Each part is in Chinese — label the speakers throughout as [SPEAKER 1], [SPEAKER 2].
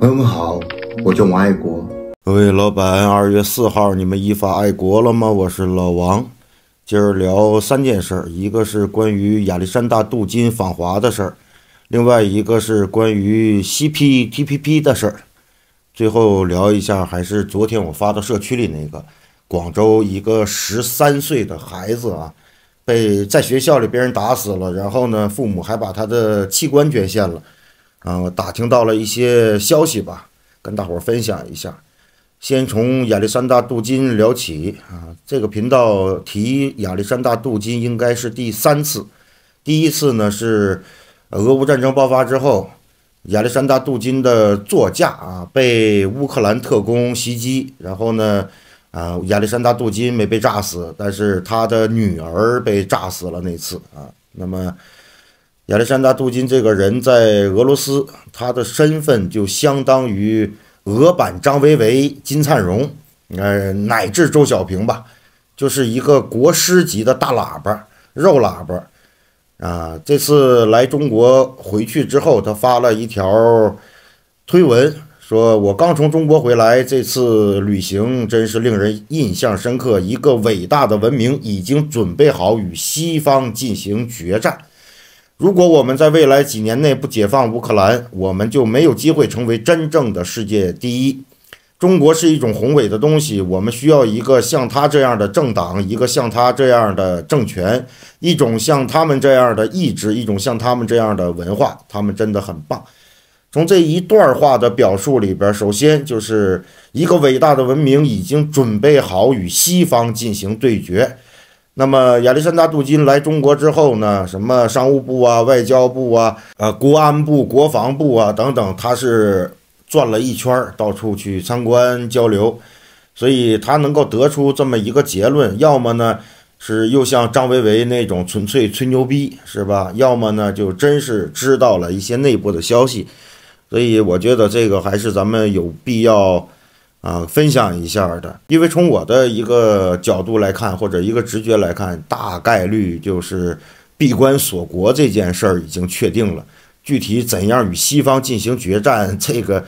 [SPEAKER 1] 朋友们好，我叫王爱国。各位老板，二月四号你们依法爱国了吗？我是老王，今儿聊三件事儿，一个是关于亚历山大杜金访华的事儿，另外一个是关于 C P T P P 的事儿，最后聊一下还是昨天我发到社区里那个，广州一个十三岁的孩子啊，被在学校里被人打死了，然后呢，父母还把他的器官捐献了。啊，我打听到了一些消息吧，跟大伙分享一下。先从亚历山大·杜金聊起啊，这个频道提亚历山大·杜金应该是第三次。第一次呢是俄乌战争爆发之后，亚历山大·杜金的座驾啊被乌克兰特工袭击，然后呢，啊亚历山大·杜金没被炸死，但是他的女儿被炸死了那次啊。那么。亚历山大·杜金这个人在俄罗斯，他的身份就相当于俄版张维维、金灿荣，呃，乃至周小平吧，就是一个国师级的大喇叭、肉喇叭。啊，这次来中国回去之后，他发了一条推文，说我刚从中国回来，这次旅行真是令人印象深刻。一个伟大的文明已经准备好与西方进行决战。如果我们在未来几年内不解放乌克兰，我们就没有机会成为真正的世界第一。中国是一种宏伟的东西，我们需要一个像他这样的政党，一个像他这样的政权，一种像他们这样的意志，一种像他们这样的文化。他们真的很棒。从这一段话的表述里边，首先就是一个伟大的文明已经准备好与西方进行对决。那么，亚历山大杜金来中国之后呢？什么商务部啊、外交部啊、呃、国安部、国防部啊等等，他是转了一圈，到处去参观交流，所以他能够得出这么一个结论：要么呢是又像张维为那种纯粹吹牛逼，是吧？要么呢就真是知道了一些内部的消息，所以我觉得这个还是咱们有必要。啊，分享一下的，因为从我的一个角度来看，或者一个直觉来看，大概率就是闭关锁国这件事儿已经确定了。具体怎样与西方进行决战，这个，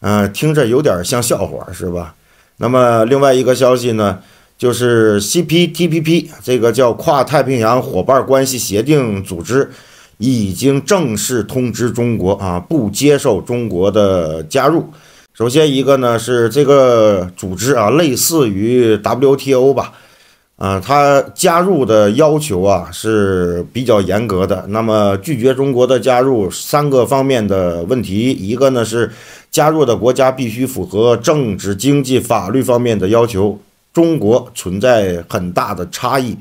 [SPEAKER 1] 嗯，听着有点像笑话，是吧？那么另外一个消息呢，就是 CPTPP 这个叫跨太平洋伙伴关系协定组织，已经正式通知中国啊，不接受中国的加入。首先一个呢是这个组织啊，类似于 WTO 吧，啊，它加入的要求啊是比较严格的。那么拒绝中国的加入三个方面的问题，一个呢是加入的国家必须符合政治、经济、法律方面的要求，中国存在很大的差异。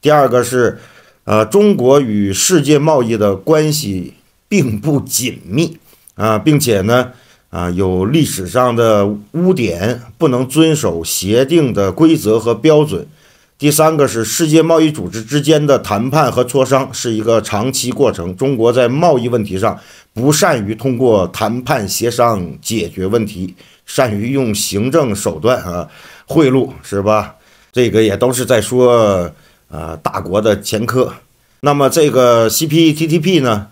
[SPEAKER 1] 第二个是，呃，中国与世界贸易的关系并不紧密啊，并且呢。啊，有历史上的污点，不能遵守协定的规则和标准。第三个是世界贸易组织之间的谈判和磋商是一个长期过程。中国在贸易问题上不善于通过谈判协商解决问题，善于用行政手段啊，贿赂是吧？这个也都是在说啊，大国的前科。那么这个 CPTPP 呢？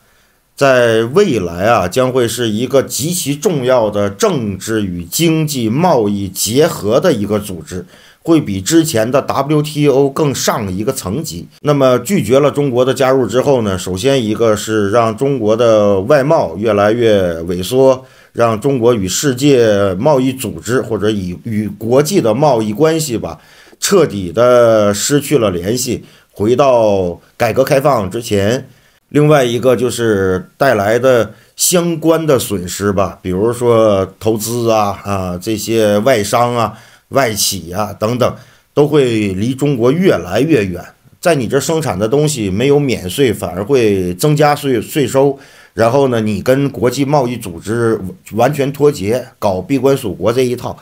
[SPEAKER 1] 在未来啊，将会是一个极其重要的政治与经济贸易结合的一个组织，会比之前的 WTO 更上一个层级。那么拒绝了中国的加入之后呢，首先一个是让中国的外贸越来越萎缩，让中国与世界贸易组织或者以与国际的贸易关系吧，彻底的失去了联系，回到改革开放之前。另外一个就是带来的相关的损失吧，比如说投资啊啊这些外商啊、外企啊等等，都会离中国越来越远。在你这生产的东西没有免税，反而会增加税税收。然后呢，你跟国际贸易组织完全脱节，搞闭关锁国这一套，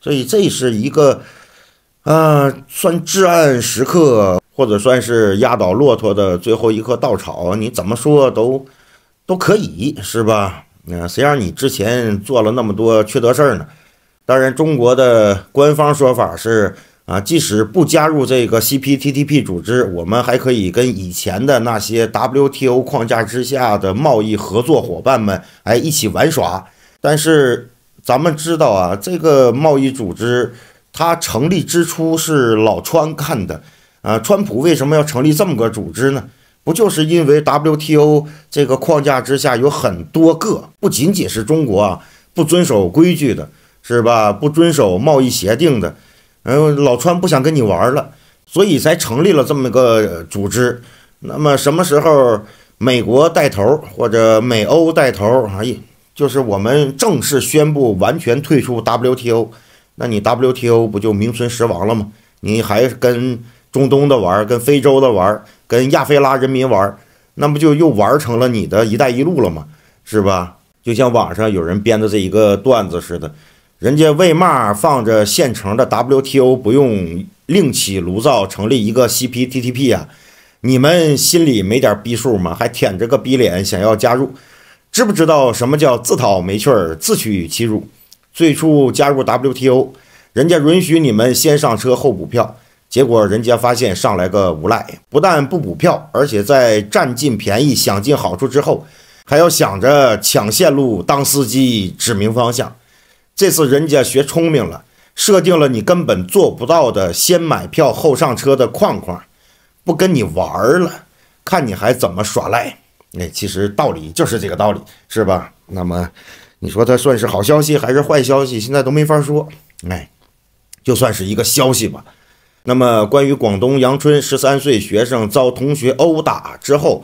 [SPEAKER 1] 所以这是一个啊算至暗时刻。或者算是压倒骆驼的最后一棵稻草，你怎么说都，都可以是吧？那谁让你之前做了那么多缺德事儿呢？当然，中国的官方说法是啊，即使不加入这个 C P T T P 组织，我们还可以跟以前的那些 W T O 框架之下的贸易合作伙伴们哎一起玩耍。但是咱们知道啊，这个贸易组织它成立之初是老川看的。啊，川普为什么要成立这么个组织呢？不就是因为 WTO 这个框架之下有很多个，不仅仅是中国啊，不遵守规矩的，是吧？不遵守贸易协定的，嗯，老川不想跟你玩了，所以才成立了这么个组织。那么什么时候美国带头或者美欧带头啊？就是我们正式宣布完全退出 WTO，那你 WTO 不就名存实亡了吗？你还跟？中东的玩儿，跟非洲的玩儿，跟亚非拉人民玩儿，那不就又玩成了你的一带一路了吗？是吧？就像网上有人编的这一个段子似的，人家为嘛放着现成的 WTO 不用另起炉灶成立一个 c p t t p 呀？你们心里没点逼数吗？还舔着个逼脸想要加入，知不知道什么叫自讨没趣儿、自取其辱？最初加入 WTO，人家允许你们先上车后补票。结果人家发现上来个无赖，不但不补票，而且在占尽便宜、享尽好处之后，还要想着抢线路、当司机、指明方向。这次人家学聪明了，设定了你根本做不到的“先买票后上车”的框框，不跟你玩了，看你还怎么耍赖。哎，其实道理就是这个道理，是吧？那么你说它算是好消息还是坏消息？现在都没法说。哎，就算是一个消息吧。那么，关于广东阳春十三岁学生遭同学殴打之后，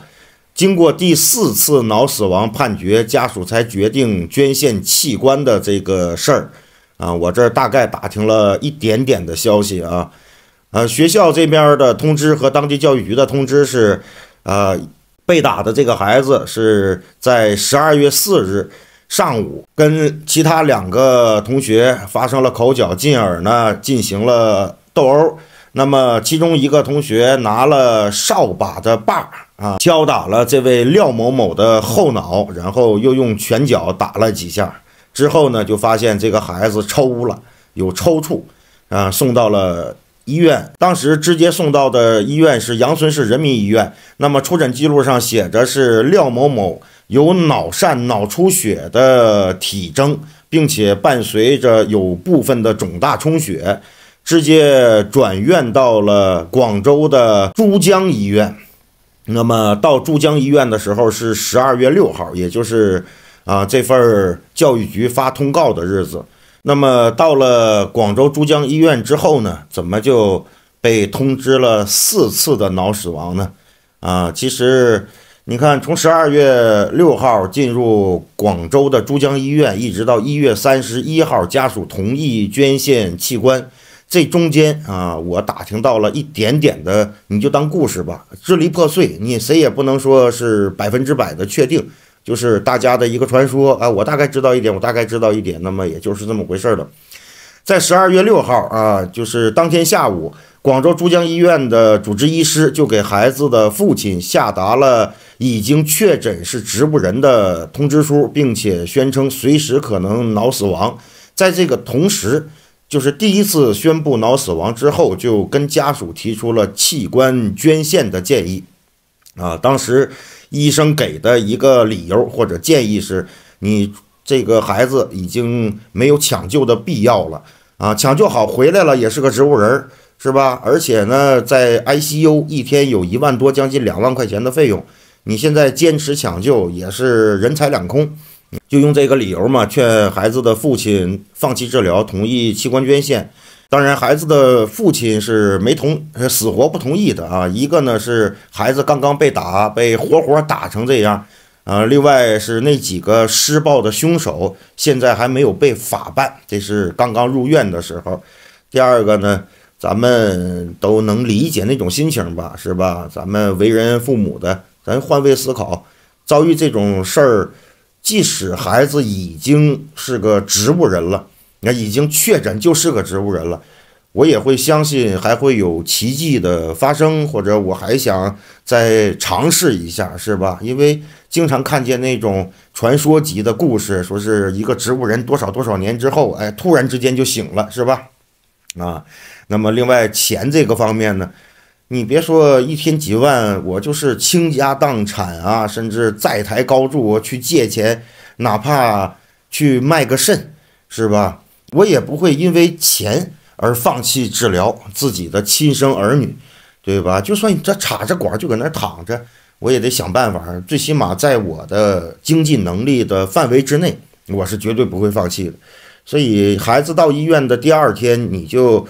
[SPEAKER 1] 经过第四次脑死亡判决，家属才决定捐献器官的这个事儿啊，我这儿大概打听了一点点的消息啊，呃，学校这边的通知和当地教育局的通知是，呃，被打的这个孩子是在十二月四日上午跟其他两个同学发生了口角，进而呢进行了斗殴。那么，其中一个同学拿了扫把的把儿啊，敲打了这位廖某某的后脑，然后又用拳脚打了几下。之后呢，就发现这个孩子抽了，有抽搐，啊，送到了医院。当时直接送到的医院是阳村市人民医院。那么，出诊记录上写着是廖某某有脑疝、脑出血的体征，并且伴随着有部分的肿大充血。直接转院到了广州的珠江医院，那么到珠江医院的时候是十二月六号，也就是啊这份教育局发通告的日子。那么到了广州珠江医院之后呢，怎么就被通知了四次的脑死亡呢？啊，其实你看，从十二月六号进入广州的珠江医院，一直到一月三十一号，家属同意捐献器官。这中间啊，我打听到了一点点的，你就当故事吧，支离破碎，你谁也不能说是百分之百的确定，就是大家的一个传说啊。我大概知道一点，我大概知道一点，那么也就是这么回事了。在十二月六号啊，就是当天下午，广州珠江医院的主治医师就给孩子的父亲下达了已经确诊是植物人的通知书，并且宣称随时可能脑死亡。在这个同时，就是第一次宣布脑死亡之后，就跟家属提出了器官捐献的建议。啊，当时医生给的一个理由或者建议是：你这个孩子已经没有抢救的必要了。啊，抢救好回来了也是个植物人，是吧？而且呢，在 ICU 一天有一万多，将近两万块钱的费用，你现在坚持抢救也是人财两空。就用这个理由嘛，劝孩子的父亲放弃治疗，同意器官捐献。当然，孩子的父亲是没同死活不同意的啊。一个呢是孩子刚刚被打，被活活打成这样啊。另外是那几个施暴的凶手现在还没有被法办，这是刚刚入院的时候。第二个呢，咱们都能理解那种心情吧，是吧？咱们为人父母的，咱换位思考，遭遇这种事儿。即使孩子已经是个植物人了，那已经确诊就是个植物人了，我也会相信还会有奇迹的发生，或者我还想再尝试一下，是吧？因为经常看见那种传说级的故事，说是一个植物人多少多少年之后，哎，突然之间就醒了，是吧？啊，那么另外钱这个方面呢？你别说一天几万，我就是倾家荡产啊，甚至债台高筑，我去借钱，哪怕去卖个肾，是吧？我也不会因为钱而放弃治疗自己的亲生儿女，对吧？就算你这插着管就搁那躺着，我也得想办法，最起码在我的经济能力的范围之内，我是绝对不会放弃的。所以，孩子到医院的第二天，你就。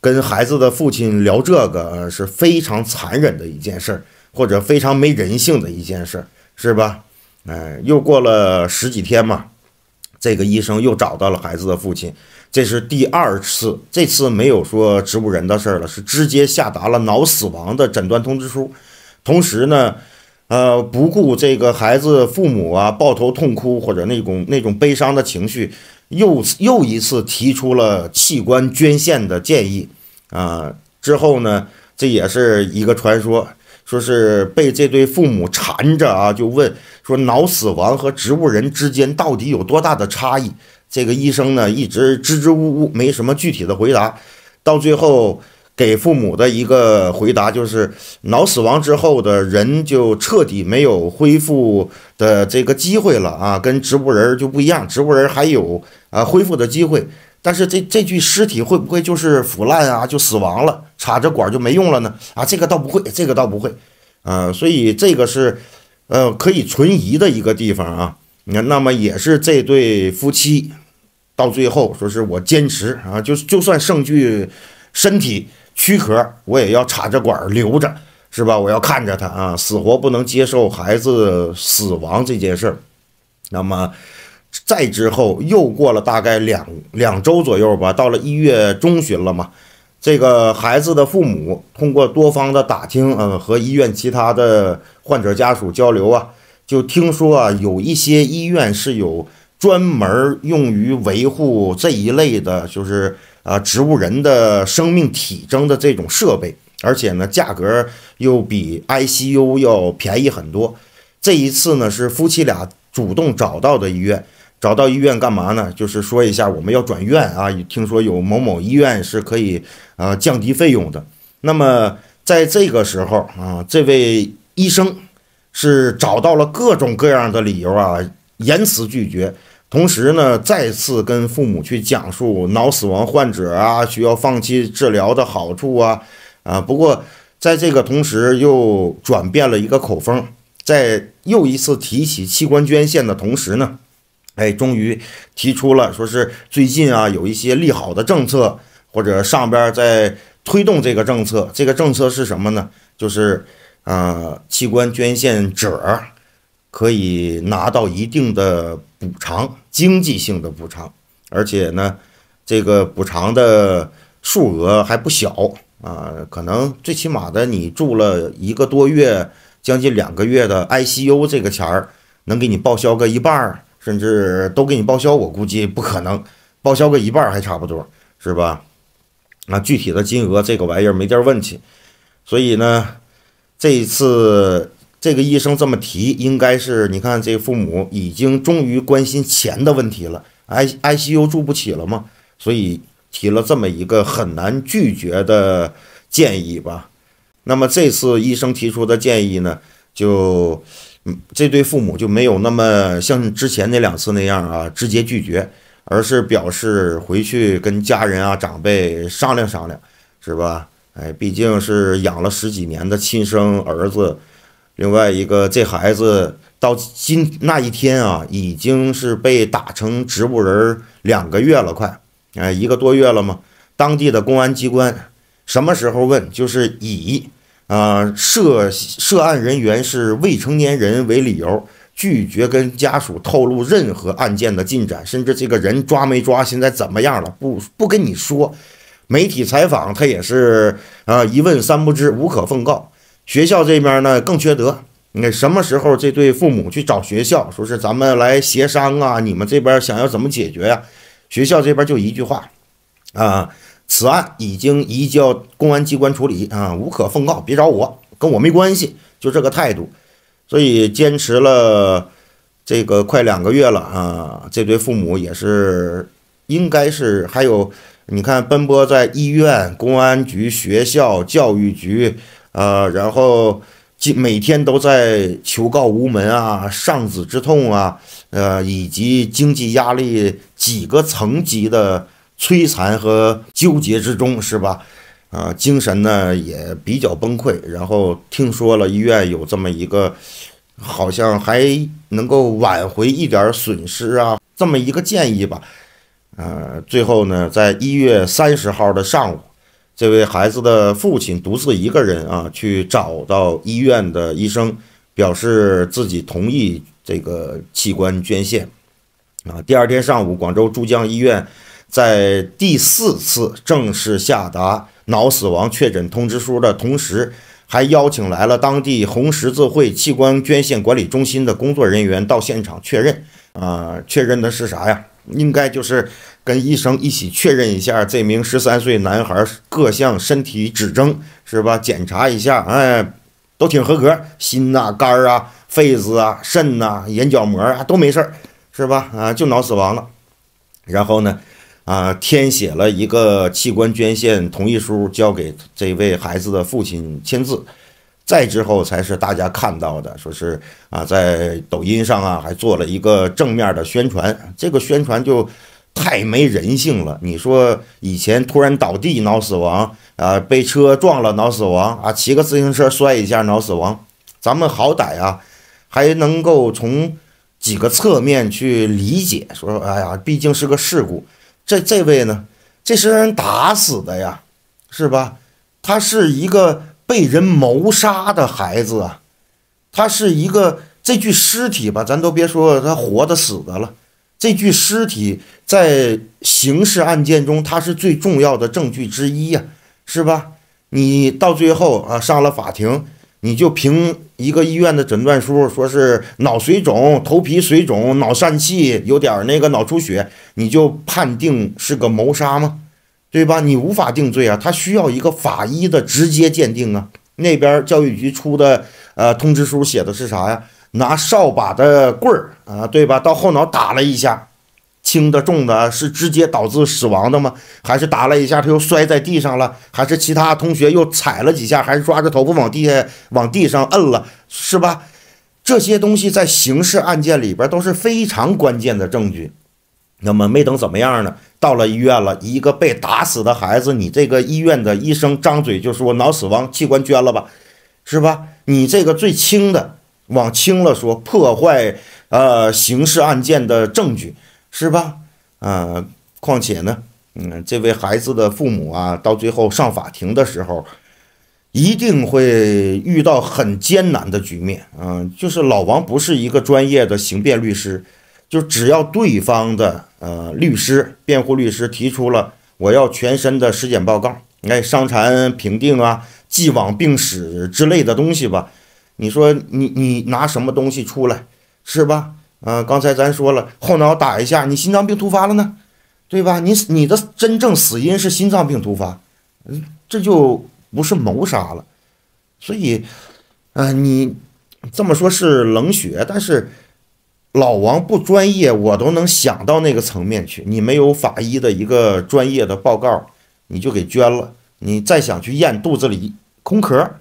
[SPEAKER 1] 跟孩子的父亲聊这个是非常残忍的一件事儿，或者非常没人性的一件事儿，是吧？哎，又过了十几天嘛，这个医生又找到了孩子的父亲，这是第二次，这次没有说植物人的事儿了，是直接下达了脑死亡的诊断通知书。同时呢，呃，不顾这个孩子父母啊抱头痛哭或者那种那种悲伤的情绪。又又一次提出了器官捐献的建议啊！之后呢，这也是一个传说，说是被这对父母缠着啊，就问说脑死亡和植物人之间到底有多大的差异？这个医生呢，一直支支吾吾，没什么具体的回答，到最后。给父母的一个回答就是，脑死亡之后的人就彻底没有恢复的这个机会了啊，跟植物人就不一样，植物人还有啊恢复的机会。但是这这具尸体会不会就是腐烂啊就死亡了，插着管就没用了呢？啊，这个倒不会，这个倒不会，啊，所以这个是呃可以存疑的一个地方啊。那那么也是这对夫妻到最后说是我坚持啊，就就算剩具身体。躯壳我也要插着管留着，是吧？我要看着他啊，死活不能接受孩子死亡这件事儿。那么，再之后又过了大概两两周左右吧，到了一月中旬了嘛。这个孩子的父母通过多方的打听，嗯，和医院其他的患者家属交流啊，就听说啊，有一些医院是有专门用于维护这一类的，就是。啊，植物人的生命体征的这种设备，而且呢，价格又比 I C U 要便宜很多。这一次呢，是夫妻俩主动找到的医院，找到医院干嘛呢？就是说一下我们要转院啊，听说有某某医院是可以啊降低费用的。那么在这个时候啊，这位医生是找到了各种各样的理由啊，严词拒绝。同时呢，再次跟父母去讲述脑死亡患者啊需要放弃治疗的好处啊，啊，不过在这个同时又转变了一个口风，在又一次提起器官捐献的同时呢，哎，终于提出了说是最近啊有一些利好的政策，或者上边在推动这个政策。这个政策是什么呢？就是啊，器官捐献者。可以拿到一定的补偿，经济性的补偿，而且呢，这个补偿的数额还不小啊，可能最起码的你住了一个多月，将近两个月的 ICU，这个钱儿能给你报销个一半，甚至都给你报销，我估计不可能，报销个一半还差不多，是吧？啊，具体的金额这个玩意儿没地儿问去，所以呢，这一次。这个医生这么提，应该是你看，这父母已经终于关心钱的问题了，I I C U 住不起了吗？所以提了这么一个很难拒绝的建议吧。那么这次医生提出的建议呢，就，这对父母就没有那么像之前那两次那样啊，直接拒绝，而是表示回去跟家人啊长辈商量商量，是吧？哎，毕竟是养了十几年的亲生儿子。另外一个，这孩子到今那一天啊，已经是被打成植物人两个月了，快，哎，一个多月了嘛。当地的公安机关什么时候问，就是以啊涉涉案人员是未成年人为理由，拒绝跟家属透露任何案件的进展，甚至这个人抓没抓，现在怎么样了，不不跟你说。媒体采访他也是啊，一问三不知，无可奉告。学校这边呢更缺德。那什么时候这对父母去找学校，说是咱们来协商啊？你们这边想要怎么解决呀？学校这边就一句话，啊，此案已经移交公安机关处理啊，无可奉告，别找我，跟我没关系，就这个态度。所以坚持了这个快两个月了啊，这对父母也是，应该是还有，你看奔波在医院、公安局、学校、教育局。呃，然后每每天都在求告无门啊、丧子之痛啊，呃，以及经济压力几个层级的摧残和纠结之中，是吧？啊，精神呢也比较崩溃。然后听说了医院有这么一个，好像还能够挽回一点损失啊，这么一个建议吧。呃，最后呢，在一月三十号的上午。这位孩子的父亲独自一个人啊，去找到医院的医生，表示自己同意这个器官捐献啊。第二天上午，广州珠江医院在第四次正式下达脑死亡确诊通知书的同时，还邀请来了当地红十字会器官捐献管理中心的工作人员到现场确认啊，确认的是啥呀？应该就是。跟医生一起确认一下这名十三岁男孩各项身体指征是吧？检查一下，哎，都挺合格，心呐、肝啊、肺子啊、肾呐、眼角膜啊都没事儿，是吧？啊，就脑死亡了。然后呢，啊，填写了一个器官捐献同意书，交给这位孩子的父亲签字。再之后才是大家看到的，说是啊，在抖音上啊还做了一个正面的宣传。这个宣传就。太没人性了！你说以前突然倒地脑死亡啊，被车撞了脑死亡啊，骑个自行车摔一下脑死亡，咱们好歹啊还能够从几个侧面去理解，说哎呀，毕竟是个事故。这这位呢，这是让人打死的呀，是吧？他是一个被人谋杀的孩子啊，他是一个这具尸体吧，咱都别说他活的死的了。这具尸体在刑事案件中，它是最重要的证据之一呀，是吧？你到最后啊，上了法庭，你就凭一个医院的诊断书，说是脑水肿、头皮水肿、脑疝气，有点那个脑出血，你就判定是个谋杀吗？对吧？你无法定罪啊，他需要一个法医的直接鉴定啊。那边教育局出的呃通知书写的是啥呀？拿扫把的棍儿啊，对吧？到后脑打了一下，轻的重的是直接导致死亡的吗？还是打了一下他又摔在地上了？还是其他同学又踩了几下？还是抓着头发往地下往地上摁了，是吧？这些东西在刑事案件里边都是非常关键的证据。那么没等怎么样呢，到了医院了，一个被打死的孩子，你这个医院的医生张嘴就说脑死亡，器官捐了吧，是吧？你这个最轻的。往轻了说，破坏呃刑事案件的证据是吧？啊，况且呢，嗯，这位孩子的父母啊，到最后上法庭的时候，一定会遇到很艰难的局面。嗯，就是老王不是一个专业的刑辩律师，就只要对方的呃律师、辩护律师提出了我要全身的尸检报告，哎，伤残评定啊，既往病史之类的东西吧。你说你你拿什么东西出来，是吧？啊，刚才咱说了后脑打一下，你心脏病突发了呢，对吧？你你的真正死因是心脏病突发，这就不是谋杀了。所以，啊，你这么说，是冷血。但是老王不专业，我都能想到那个层面去。你没有法医的一个专业的报告，你就给捐了。你再想去验肚子里空壳，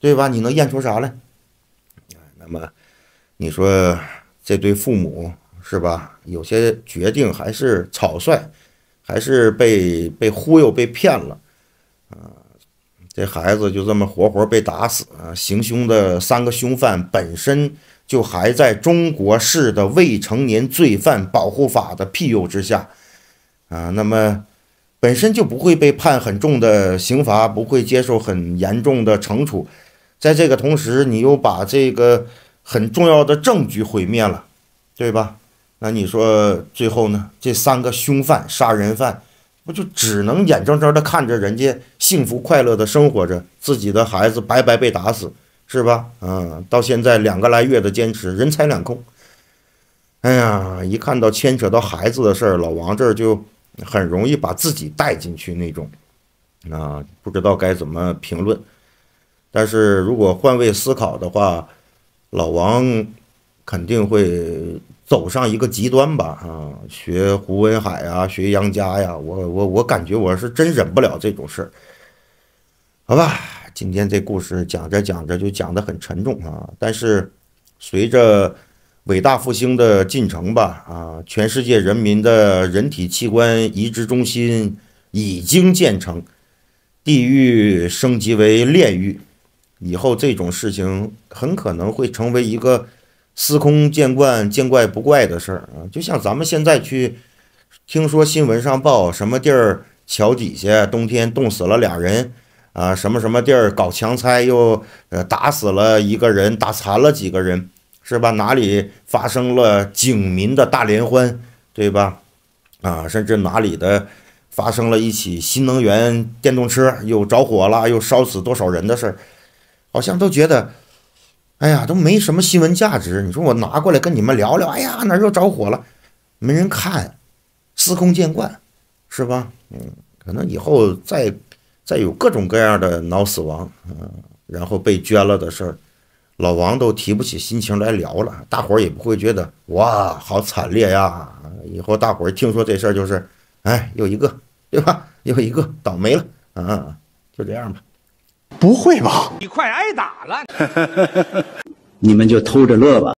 [SPEAKER 1] 对吧？你能验出啥来？那么，你说这对父母是吧？有些决定还是草率，还是被被忽悠被骗了。啊，这孩子就这么活活被打死。行凶的三个凶犯本身就还在中国式的未成年罪犯保护法的庇佑之下，啊，那么本身就不会被判很重的刑罚，不会接受很严重的惩处。在这个同时，你又把这个很重要的证据毁灭了，对吧？那你说最后呢？这三个凶犯、杀人犯，不就只能眼睁睁的看着人家幸福快乐的生活着，自己的孩子白白被打死，是吧？嗯，到现在两个来月的坚持，人财两空。哎呀，一看到牵扯到孩子的事儿，老王这就很容易把自己带进去那种，啊，不知道该怎么评论。但是如果换位思考的话，老王肯定会走上一个极端吧？啊，学胡文海啊，学杨佳呀，我我我感觉我是真忍不了这种事儿。好吧，今天这故事讲着讲着就讲得很沉重啊。但是随着伟大复兴的进程吧，啊，全世界人民的人体器官移植中心已经建成，地狱升级为炼狱。以后这种事情很可能会成为一个司空见惯、见怪不怪的事儿啊！就像咱们现在去听说新闻上报什么地儿桥底下冬天冻死了俩人啊，什么什么地儿搞强拆又呃打死了一个人，打残了几个人，是吧？哪里发生了警民的大联欢，对吧？啊，甚至哪里的发生了一起新能源电动车又着火了，又烧死多少人的事儿。好像都觉得，哎呀，都没什么新闻价值。你说我拿过来跟你们聊聊，哎呀，哪又着火了，没人看，司空见惯，是吧？嗯，可能以后再再有各种各样的脑死亡，嗯，然后被捐了的事儿，老王都提不起心情来聊了。大伙儿也不会觉得哇，好惨烈呀。以后大伙儿一听说这事儿，就是，哎，又一个，对吧？又一个倒霉了，啊啊，就这样吧。不会吧！你快挨打了！你们就偷着乐吧。